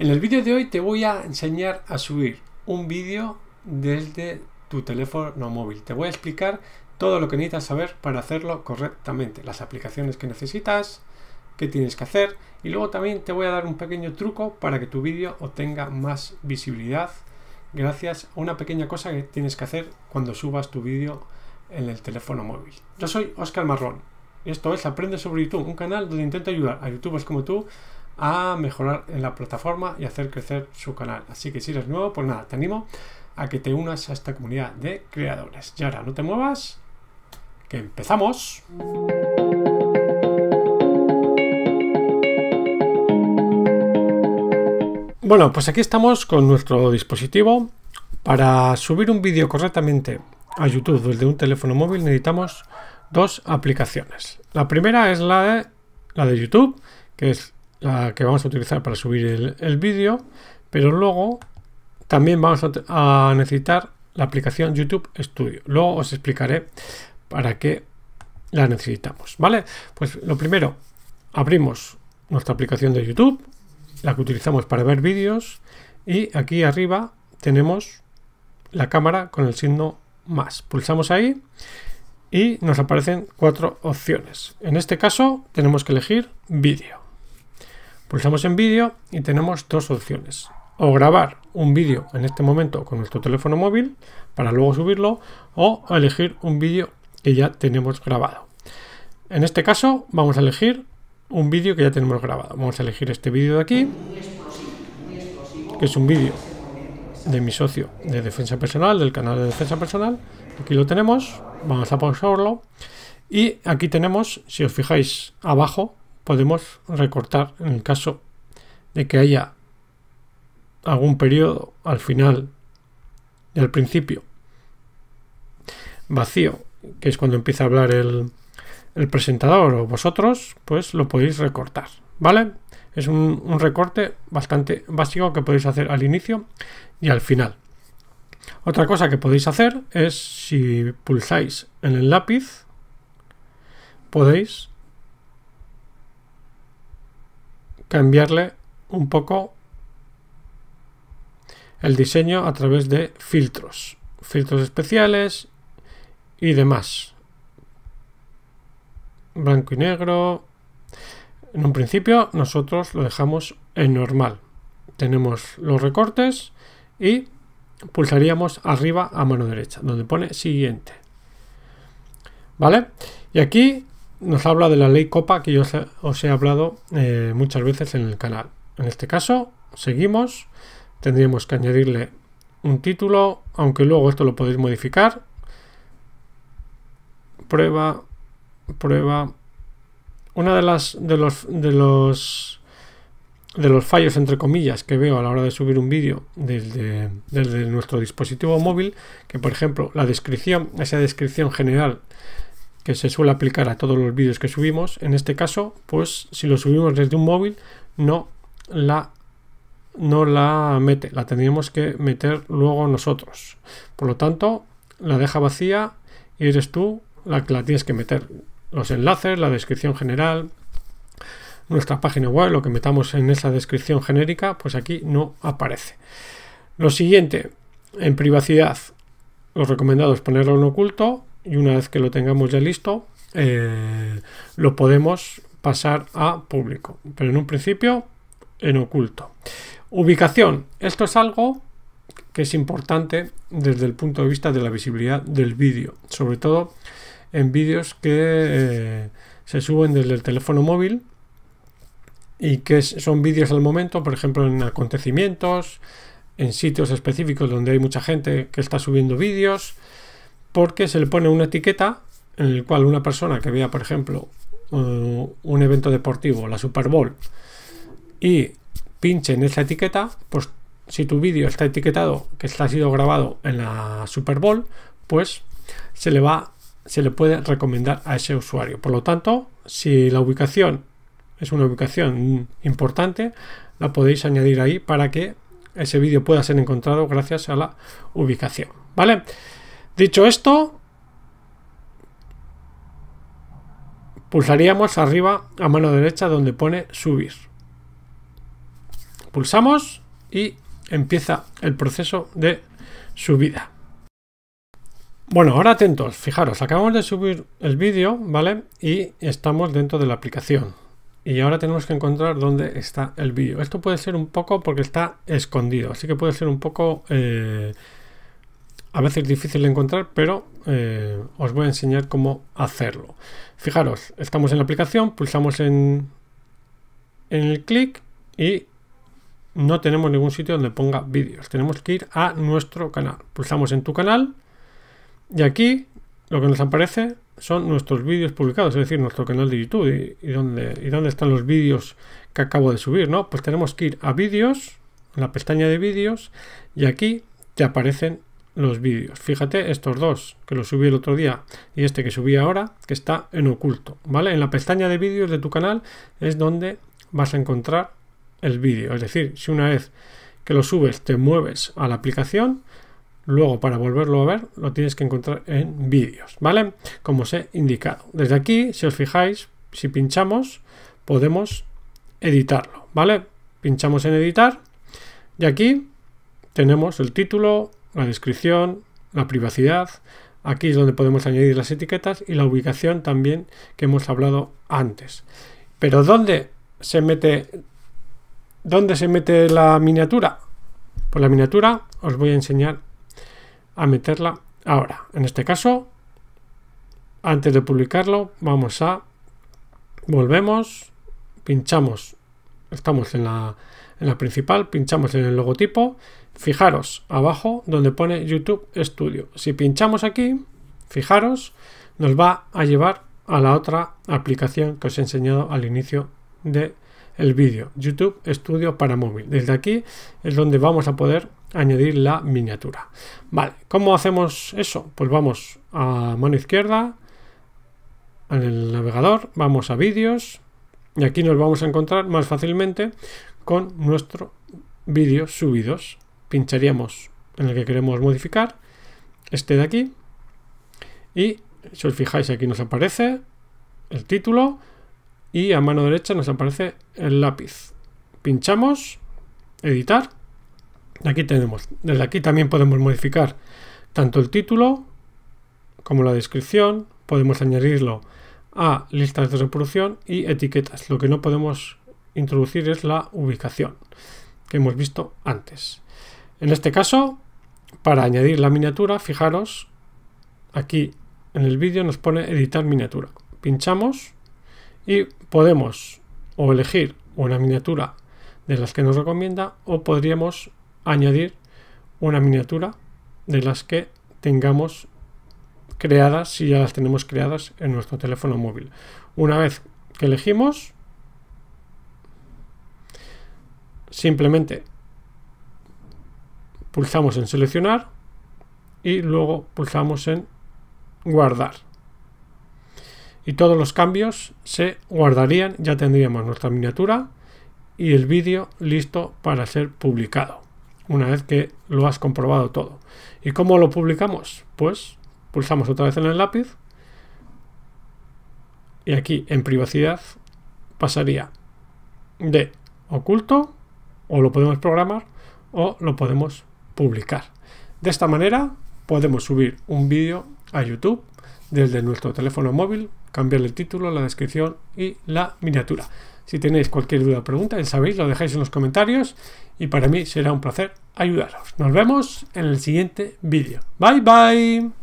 En el vídeo de hoy te voy a enseñar a subir un vídeo desde tu teléfono móvil. Te voy a explicar todo lo que necesitas saber para hacerlo correctamente, las aplicaciones que necesitas, qué tienes que hacer y luego también te voy a dar un pequeño truco para que tu vídeo obtenga más visibilidad gracias a una pequeña cosa que tienes que hacer cuando subas tu vídeo en el teléfono móvil. Yo soy Oscar Marrón. Esto es Aprende sobre YouTube, un canal donde intento ayudar a youtubers como tú a mejorar en la plataforma y hacer crecer su canal. Así que si eres nuevo, pues nada, te animo a que te unas a esta comunidad de creadores. Y ahora no te muevas, que empezamos. Bueno, pues aquí estamos con nuestro dispositivo. Para subir un vídeo correctamente a YouTube desde un teléfono móvil necesitamos dos aplicaciones. La primera es la de, la de YouTube, que es la que vamos a utilizar para subir el, vídeo, pero luego también vamos a, a, necesitar la aplicación YouTube Studio. Luego os explicaré para qué la necesitamos, ¿vale? Pues lo primero, abrimos nuestra aplicación de YouTube, la que utilizamos para ver vídeos, y aquí arriba tenemos la cámara con el signo más. Pulsamos ahí y nos aparecen cuatro opciones. En este caso tenemos que elegir vídeo. Pulsamos en vídeo y tenemos dos opciones. O grabar un vídeo en este momento con nuestro teléfono móvil para luego subirlo o elegir un vídeo que ya tenemos grabado. En este caso vamos a elegir un vídeo que ya tenemos grabado. Vamos a elegir este vídeo de aquí, que es un vídeo de mi socio de defensa personal, del canal de defensa personal. Aquí lo tenemos, vamos a pausarlo. Y aquí tenemos, si os fijáis abajo, podemos recortar en el caso de que haya algún periodo al final del principio vacío, que es cuando empieza a hablar el, presentador o vosotros, pues lo podéis recortar, ¿vale? Es un, un, recorte bastante básico que podéis hacer al inicio y al final. Otra cosa que podéis hacer es si pulsáis en el lápiz, podéis cambiarle un poco el diseño a través de filtros, filtros especiales y demás. Blanco y negro. En un principio nosotros lo dejamos en normal. Tenemos los recortes y pulsaríamos arriba a mano derecha, donde pone siguiente. ¿Vale? Y aquí nos habla de la ley copa que yo os he hablado eh, muchas veces en el canal. En este caso, seguimos, tendríamos que añadirle un título, aunque luego esto lo podéis modificar. Prueba, prueba. Una de las de los de los de los fallos entre comillas que veo a la hora de subir un vídeo desde, desde nuestro dispositivo móvil, que por ejemplo la descripción, esa descripción general que se suele aplicar a todos los vídeos que subimos. En este caso, pues si lo subimos desde un móvil, no la, no la mete, la tendríamos que meter luego nosotros. Por lo tanto, la deja vacía y eres tú la que la tienes que meter. Los enlaces, la descripción general, nuestra página web, lo que metamos en esa descripción genérica, pues aquí no aparece. Lo siguiente, en privacidad, lo recomendado es ponerlo en oculto y una vez que lo tengamos ya listo, eh, lo podemos pasar a público. Pero en un principio, en oculto. Ubicación. Esto es algo que es importante desde el punto de vista de la visibilidad del vídeo. Sobre todo en vídeos que eh, se suben desde el teléfono móvil y que son vídeos al momento, por ejemplo, en acontecimientos, en sitios específicos donde hay mucha gente que está subiendo vídeos porque se le pone una etiqueta en la cual una persona que vea, por ejemplo, un evento deportivo, la Super Bowl, y pinche en esa etiqueta, pues si tu vídeo está etiquetado que está sido grabado en la Super Bowl, pues se le va se le puede recomendar a ese usuario. Por lo tanto, si la ubicación es una ubicación importante, la podéis añadir ahí para que ese vídeo pueda ser encontrado gracias a la ubicación, ¿vale? Dicho esto, pulsaríamos arriba a mano derecha donde pone subir. Pulsamos y empieza el proceso de subida. Bueno, ahora atentos, fijaros, acabamos de subir el vídeo, ¿vale? Y estamos dentro de la aplicación. Y ahora tenemos que encontrar dónde está el vídeo. Esto puede ser un poco porque está escondido, así que puede ser un poco eh, a veces difícil de encontrar, pero eh, os voy a enseñar cómo hacerlo. Fijaros, estamos en la aplicación, pulsamos en, en el clic y no tenemos ningún sitio donde ponga vídeos. Tenemos que ir a nuestro canal. Pulsamos en tu canal y aquí lo que nos aparece son nuestros vídeos publicados, es decir, nuestro canal de YouTube y, donde dónde, y están los vídeos que acabo de subir, ¿no? Pues tenemos que ir a vídeos, la pestaña de vídeos y aquí te aparecen los vídeos. Fíjate estos dos que los subí el otro día y este que subí ahora que está en oculto, ¿vale? En la pestaña de vídeos de tu canal es donde vas a encontrar el vídeo. Es decir, si una vez que lo subes te mueves a la aplicación, luego para volverlo a ver lo tienes que encontrar en vídeos, ¿vale? Como os he indicado. Desde aquí, si os fijáis, si pinchamos, podemos editarlo, ¿vale? Pinchamos en editar y aquí tenemos el título, la descripción, la privacidad, aquí es donde podemos añadir las etiquetas y la ubicación también que hemos hablado antes. Pero ¿dónde se mete, dónde se mete la miniatura? Pues la miniatura os voy a enseñar a meterla ahora. En este caso, antes de publicarlo, vamos a volvemos, pinchamos, estamos en la, en la principal, pinchamos en el logotipo Fijaros, abajo donde pone YouTube Studio. Si pinchamos aquí, fijaros, nos va a llevar a la otra aplicación que os he enseñado al inicio del el vídeo, YouTube Studio para móvil. Desde aquí es donde vamos a poder añadir la miniatura. Vale, ¿cómo hacemos eso? Pues vamos a mano izquierda, en el navegador, vamos a vídeos y aquí nos vamos a encontrar más fácilmente con nuestro vídeo subidos pincharíamos en el que queremos modificar, este de aquí, y si os fijáis aquí nos aparece el título y a mano derecha nos aparece el lápiz. Pinchamos, editar, aquí tenemos, desde aquí también podemos modificar tanto el título como la descripción, podemos añadirlo a listas de reproducción y etiquetas. Lo que no podemos introducir es la ubicación que hemos visto antes. En este caso, para añadir la miniatura, fijaros, aquí en el vídeo nos pone editar miniatura. Pinchamos y podemos o elegir una miniatura de las que nos recomienda o podríamos añadir una miniatura de las que tengamos creadas si ya las tenemos creadas en nuestro teléfono móvil. Una vez que elegimos, simplemente pulsamos en seleccionar y luego pulsamos en guardar. Y todos los cambios se guardarían, ya tendríamos nuestra miniatura y el vídeo listo para ser publicado, una vez que lo has comprobado todo. ¿Y cómo lo publicamos? Pues pulsamos otra vez en el lápiz y aquí en privacidad pasaría de oculto o lo podemos programar o lo podemos publicar. De esta manera podemos subir un vídeo a YouTube desde nuestro teléfono móvil, cambiar el título, la descripción y la miniatura. Si tenéis cualquier duda o pregunta, ya sabéis, lo dejáis en los comentarios y para mí será un placer ayudaros. Nos vemos en el siguiente vídeo. Bye bye.